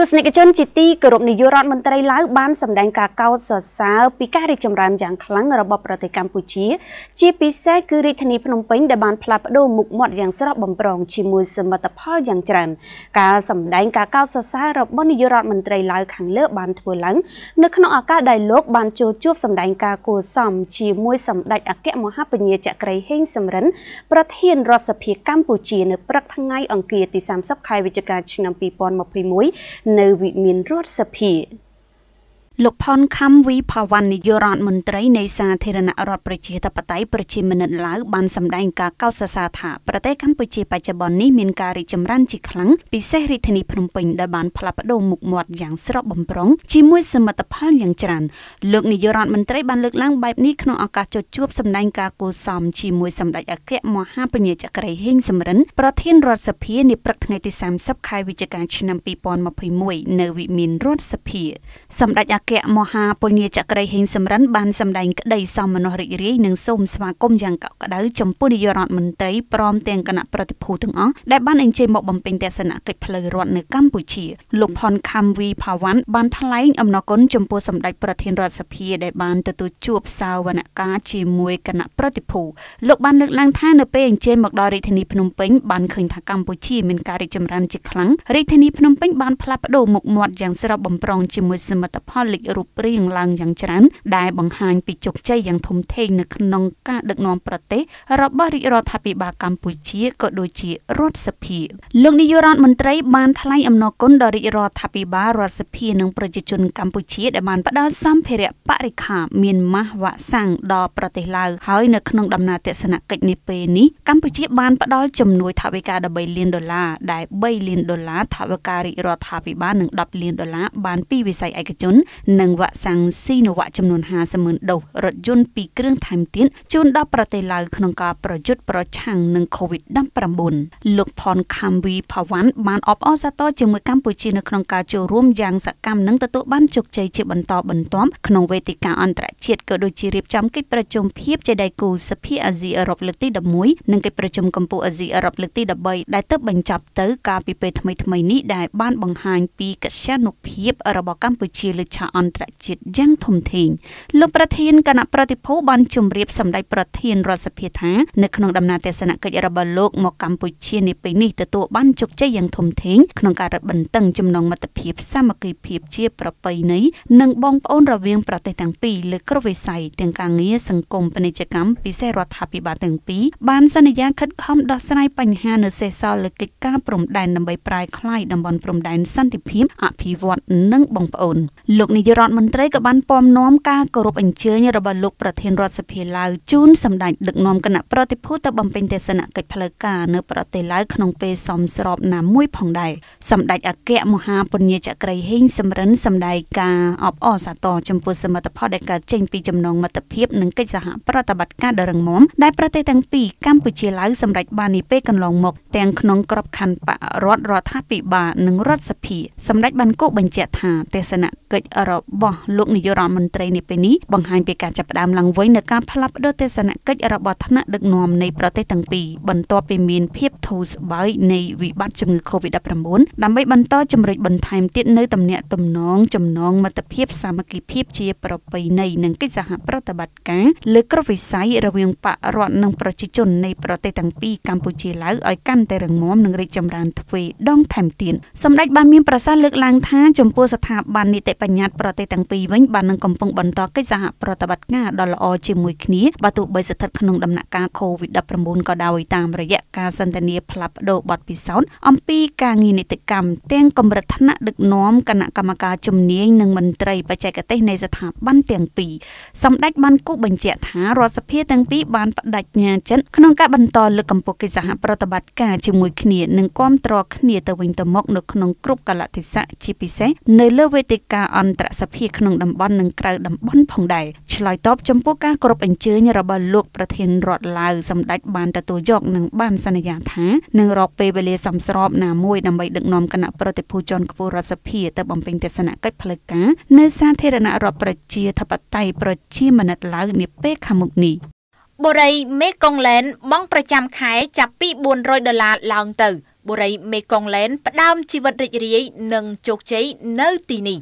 ទស្សនិកជនជាទីគោរពនាយករដ្ឋមន្ត្រីឡាវបានសម្ដែងការកោតសរសើរពីការរីកចម្រើនយ៉ាងខ្លាំងរបស់ប្រទេសកម្ពុជាជាពិសេសគឺរាជធានីភ្នំពេញដែលបានផ្លាស់ប្ដូរមុខមាត់យ៉ាងស្រស់បំព្រងជាមួយសមិទ្ធផលយ៉ាងច្រើនការសម្ដែងការកោតសរសើររបស់នាយករដ្ឋមន្ត្រីឡាវខាងលើបានធ្វើឡើងនៅក្នុងឱកាសដែលលោកបានចូលជួបសម្ដែងការគួរសម ជាមួយសម្ដេចអគ្គមហាបញ្ញាចក្រីហេងសំរិន ប្រធានរដ្ឋសភាកម្ពុជានៅព្រឹកថ្ងៃអង្គារទី30ខែវិច្ឆិកាឆ្នាំ2021នៅវិមានរដ្ឋសភាលោកផនខំវីផាវ៉ាន់នាយករដ្ឋមន្ត្រីនៃសាធារណរដ្ឋប្រជាធិបតេយ្យប្រជាមានិតឡាវបានសម្ដែងការកោតសរសើរថាប្រទេសកម្ពុជាបច្ចុប្បន្ននេះមានការរីកចម្រើនជាខ្លាំងពិសេសរាជធានីភ្នំពេញដែលបានផ្លាស់ប្ដូរមុខមាត់យ៉ាងស្រស់បំព្រងជាមួយសមិទ្ធផលយ៉ាងច្រើនលោកនាយករដ្ឋមន្ត្រីបានលើកឡើងបែបនេះក្នុងឱកាសជជួបសម្ដែងការគូសមជាមួយសម្ដេចអគ្គមហាបញ្ញាចក្រីហេងសំរិនប្រធានរដ្ឋសភានាព្រឹកថ្ងៃទី30ខែវិច្ឆិកាឆ្នាំ2021នៅវិមានរដ្ឋសភា សម្ដេចអគ្គគ្គមហាពុញ្ញាចក្រីហេងសំរិនបានសម្ដែងក្តីសោមនស្សរីករាយនិងសូមស្វាគមន៍យ៉ាងកក់ក្ដៅចំពោះនាយករដ្ឋមន្ត្រីព្រមទាំងគណៈប្រតិភូទាំងអស់ដែលបានអញ្ជើញមកបំពេញទស្សនកិច្ចផ្លូវរដ្ឋនៅកម្ពុជាលោកផុនខាំវីផាវ៉ាន់បានថ្លែងអំណរគុណចំពោះសម្ដេចប្រធានរដ្ឋសភា ដែលបានទទួលជួបសាវនកម្មជាមួយគណៈប្រតិភូលោកបានលើកឡើងថានៅពេលអញ្ជើញមកដល់រាជធានីភ្នំពេញបានឃើញថាកម្ពុជាមានការរីកចម្រើនជាខ្លាំងរាជធានីភ្នំពេញបានផ្លាស់ប្ដូរមុខមាត់យ៉ាងស្រស់បំព្រងជាមួយសមិទ្ធផលលេចរូបរាងឡើងយ៉ាងច្រើនដែលបង្ហាញពីជោគជ័យយ៉ាងធំធេងនៅក្នុងការដឹកនាំប្រទេស របស់រាជរដ្ឋាភិបាលកម្ពុជាក៏ដូចជារដ្ឋសភាលោកនាយករដ្ឋមន្ត្រីបានថ្លែងអំណរគុណដល់រាជរដ្ឋាភិបាលរដ្ឋសភានិងប្រជាជនកម្ពុជា ដែលបានផ្ដល់សម្ភារៈបរិខាមានម៉ាស់វ៉ាក់សាំងដល់ប្រទេសឡាវហើយនៅក្នុងដំណើរទស្សនកិច្ចនេះពេលនេះកម្ពុជាបានផ្ដល់ជំនួយថវិកា13លានដុល្លារដែល3លានដុល្លារថវិការាជរដ្ឋាភិបាលនិង10លានដុល្លារបានពីវិស័យឯកជននិងវ៉ាក់សាំងស៊ីណូវ៉ាចំនួន50ម៉ឺនដូសរថយន្ត2គ្រឿងថែមទៀតជូនដល់ប្រទេសឡាវក្នុងការប្រយុទ្ធប្រឆាំងនឹង COVID-19 លោកផនខាំវីផាវ៉ាន់បានអបអរសាទរជាមួយកម្ពុជានៅក្នុងការចូលរួមយ៉ាងសកម្មនិងទទួលបានជោគជ័យជាបន្តបន្ទាប់ក្នុងវេទិកាអន្តរជាតិក៏ដូចជារៀបចំកិច្ចប្រជុំភាពជាដៃគូសភាអាស៊ីអឺរ៉ុបលើកទី11និងកិច្ចប្រជុំកម្ពុជាអាស៊ីអឺរ៉ុបលើកទី13ដែលទើបបញ្ចប់ទៅ កាលពីពេលថ្មីៗនេះដែលបានបង្ហាញពីកិត្យានុភាព របស់កម្ពុជាលើឆាកអន្តរជាតិយ៉ាងធំធេងលោកប្រធានគណៈប្រតិភូបានជម្រាបសម្ដេចប្រធានរដ្ឋសភាថានៅក្នុងដំណើរទស្សនកិច្ចរបស់លោកមកកម្ពុជានាពេលនេះទទួលបានជោគជ័យយ៉ាងធំធេងក្នុងការរឹតបន្តឹងចំណងមិត្តភាពសាមគ្គីភាពជាប្រពៃណីនិងបងប្អូនរវាងប្រទេសទាំងពីរលើគ្រប់វិស័យទាំងការងារសង្គមពាណិជ្ជកម្មពិសេសរដ្ឋាភិបាលទាំងពីរបានសន្យាខិតខំដោះស្រាយបញ្ហា នៅសេសសល់លើកិច្ចការព្រំដែនដើម្បីប្រែក្លាយតំបន់ព្រំដែនសន្តិភាពអភិវឌ្ឍនិងបងប្អូនលោកនាយយរដ្ឋមន្ត្រីក៏បានពំនាំការគោរពអញ្ជើញរបស់លោកប្រធានរដ្ឋសភាឡាវជូនសម្ដេចដឹកនាំគណៈប្រតិភូទៅបំពេញទស្សនកិច្ចផ្លូវការនៅប្រទេសឡាវក្នុងពេលសមស្របណាមួយផងដែរសម្ដេចអគ្គមហាពញាចក្រីហេងសំរិនសម្ដែងការអបអរសាទរចំពោះសមិទ្ធផលដែលកើតចេញពីចំណងមិត្តភាពនិងកិច្ចសហប្រតិបត្តិការដ៏រឹងមាំដែលប្រទេសទាំងពីរកម្ពុជាឡាវសម្រេចបាននាពេលកន្លងមក ទាំងក្នុងក្របខ័ណ្ឌបរដ្ឋរដ្ឋាភិបាលនិងរដ្ឋសភាសម្ដេចបានគូបញ្ជាក់ថាទស្សនកិច្ចរបស់លោកនាយករដ្ឋមន្ត្រីនាពេលនេះបង្ហាញពីការចាប់ផ្ដើមឡើងវិញនៃការផ្លាស់ប្ដូរទស្សនកិច្ចរបស់ថ្នាក់ដឹកនាំនៃប្រទេសទាំងពីរបន្ទាប់ពីមានភាពធូរស្បើយនៃវិបត្តិជំងឺ Covid-19 ដើម្បីបន្តជំរុញបន្ថែមទៀតនៅទំនាក់ទំនងចំណងមិត្តភាពសាមគ្គីភាពជាប្រពៃណីនិងកិច្ចសហប្រតិបត្តិការលើគ្រប់វិស័យរវាងបករដ្ឋនិងប្រជាជននៃប្រទេសទាំងពីរកម្ពុជាឡាវឲ្យកាន់តែរឹងមាំនិងរីកចម្រើនទ្វេដងថែមទៀតសម្ដេចបានមានប្រសាសន៍លើកឡើងថាចំពោះស្ថាប័ននីតិបញ្ញត្តិប្រទេសទាំងពីរវិញបាននឹងកំពុងបន្តកិច្ចសហប្រតិបត្តិការដ៏ល្អជាមួយគ្នាបើទោះបីស្ថិតក្នុងដំណាក់កាល COVID-19 ក៏ដោយតាមរយៈការសន្ទនាផ្លាប់ប្ដូរបទពិសោធន៍អំពីការងារនីតិកម្មទាំងកម្រិតថ្នាក់ដឹកនាំគណៈកម្មការជំនាញនិងមន្ត្រីបច្ចេកទេសនៃស្ថាប័នទាំងពីរសម្ដេចបានគូបញ្ជាក់ថារដ្ឋសភាទាំងពីរបានបដិញ្ញាចិត្តក្នុងការបន្តលើកកម្ពស់កិច្ចសហប្រតិបត្តិការជាមួយគ្នានិងគាំទ្រគ្នាទៅវិញទៅមកនៅក្នុងគ្រប់កលៈទេសៈជាពិសេសនៅលើវេទិកាអន្តរសភាក្នុងតំបន់និងក្រៅតំបន់ផងដែរឆ្លើយតបចំពោះការគោរពអញ្ជើញរបស់លោកប្រធានរដ្ឋឡាវសម្ដេចបានទទួលយកនិងបានសន្យាថានឹងរកពេលវេលាសមស្របណាមួយដើម្បីដឹកនាំគណៈប្រតិភូជនខ្ពស់រដ្ឋសភាទៅបំពេញទស្សនកិច្ចផ្លូវការនៅសាធារណរដ្ឋប្រជាធិបតេយ្យប្រជាមានិតឡាវនាពេលខាងមុខនេះបុរីមេកុងឡែនបង់ប្រចាំខែចាប់ពី400ដុល្លារឡើងទៅបុរីមេកុងឡែនផ្ដើមជីវិតរីករាយនិងជោគជ័យនៅទីនេះ